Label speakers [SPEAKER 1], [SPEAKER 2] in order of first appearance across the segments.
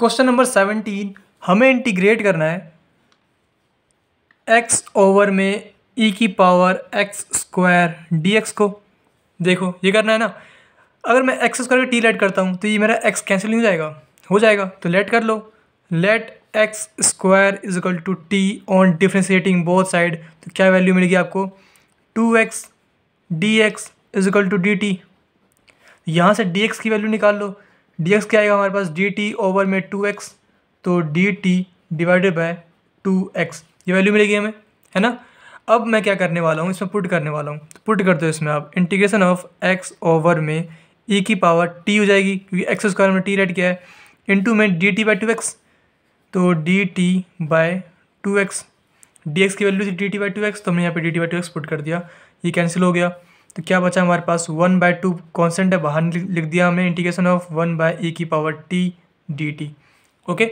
[SPEAKER 1] question number seventeen हमें integrate करना है एक्स ओवर में ई e की power X square D X को देखो ये करना है ना अगर मैं एक्स स्क्वायर टी लेट करता हूँ तो ये मेरा एक्स कैंसिल नहीं हो जाएगा हो जाएगा तो लेट कर लो let X square is equal to T on differentiating both side तो क्या वैल्यू मिलेगी आपको two X D X is equal to D T यहाँ से डी एक्स की वैल्यू निकाल लो डी एक्स क्या आएगा हमारे पास डी टी ओवर में टू एक्स तो D T divided by two X ये वैल्यू मिलेगी हमें है ना अब मैं क्या करने वाला हूँ इसमें पुट करने वाला हूँ पुट करते हो इसमें आप इंटीग्रेशन ऑफ एक्स ओवर में ई e की पावर टी हो जाएगी क्योंकि एक्स स्क्वायर में टी रेट क्या है इंटू में D T by two X तो D T by two X D X की वैल्यू थी D T by two X तो हमने यहाँ पे D T by two X put कर दिया ये कैंसिल हो गया तो क्या बचा हमारे पास वन बाय टू कॉन्सेंट है बाहर लिख दिया हमने integration of one by A e की power T D T okay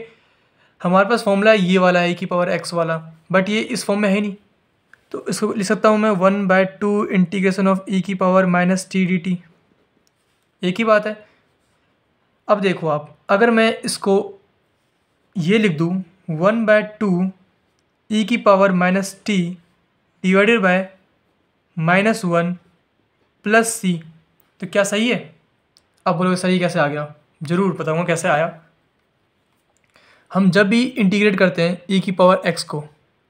[SPEAKER 1] हमारे पास फॉर्मूला ये वाला है ए e की पावर एक्स वाला बट ये इस फॉर्म में है नहीं तो इसको लिख सकता हूँ मैं one by two integration of e की power minus T D T एक ही बात है अब देखो आप अगर मैं इसको ये लिख दूँ one by two e e की power minus T divided by minus one plus C तो क्या सही है अब बोलोगे सही कैसे आ गया ज़रूर बताऊँगा कैसे आया हम जब भी इंटीग्रेट करते हैं ई e की पावर एक्स को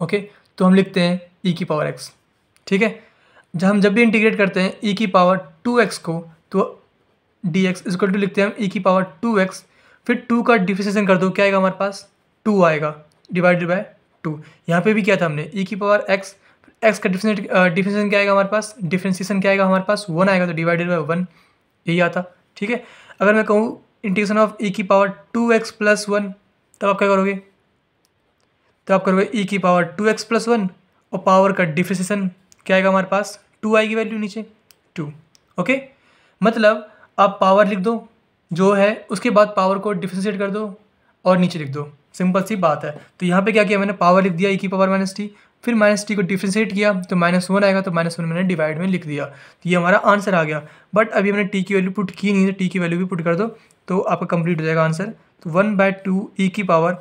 [SPEAKER 1] ओके तो हम लिखते हैं ई e की पावर एक्स ठीक है जब हम जब भी इंटीग्रेट करते हैं ई e की पावर टू एक्स को तो डी एक्स इजक्ल टू लिखते हैं हम ई e की पावर टू एक्स फिर टू का डिफिसिएशन कर दो क्या आएगा हमारे पास टू आएगा डिवाइडेड बाय टू यहाँ पे भी किया था हमने ई e की पावर एक्स एक्स का डिफिनेट डिफिनेशन uh, क्या आएगा हमारे पास डिफ्रेंसीशन क्या आएगा हमारे पास वन आएगा तो डिवाइडेड बाई वन यही आता ठीक है अगर मैं कहूँ इंटीग्रेशन ऑफ ई की power two x plus one तब आप क्या करोगे तो आप करोगे ई e की power two x plus one और पावर का डिफ्रेंसीशन क्या आएगा हमारे पास टू आएगी वैल्यू नीचे टू ओके मतलब आप पावर लिख दो जो है उसके बाद पावर को डिफ्रेंशिएट कर दो और नीचे लिख दो सिंपल सी बात है तो यहाँ पे क्या किया मैंने पावर लिख दिया ई e की पावर माइनस टी फिर माइनस टी को डिफ्रेंशिएट किया तो माइनस वन आएगा तो माइनस वन मैंने डिवाइड में लिख दिया तो ये हमारा आंसर आ गया बट अभी हमने टी की वैल्यू पुट की नहीं तो टी की वैल्यू भी पुट कर दो तो आपका कंप्लीट हो जाएगा आंसर तो वन बाय टू ई की पावर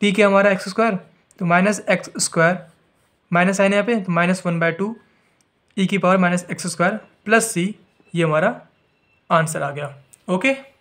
[SPEAKER 1] टी के हमारा एक्स स्क्वायर तो माइनस एक्स स्क्वायर माइनस आइन यहाँ पे तो minus one by two e की power minus x square plus c ये हमारा आंसर आ गया ओके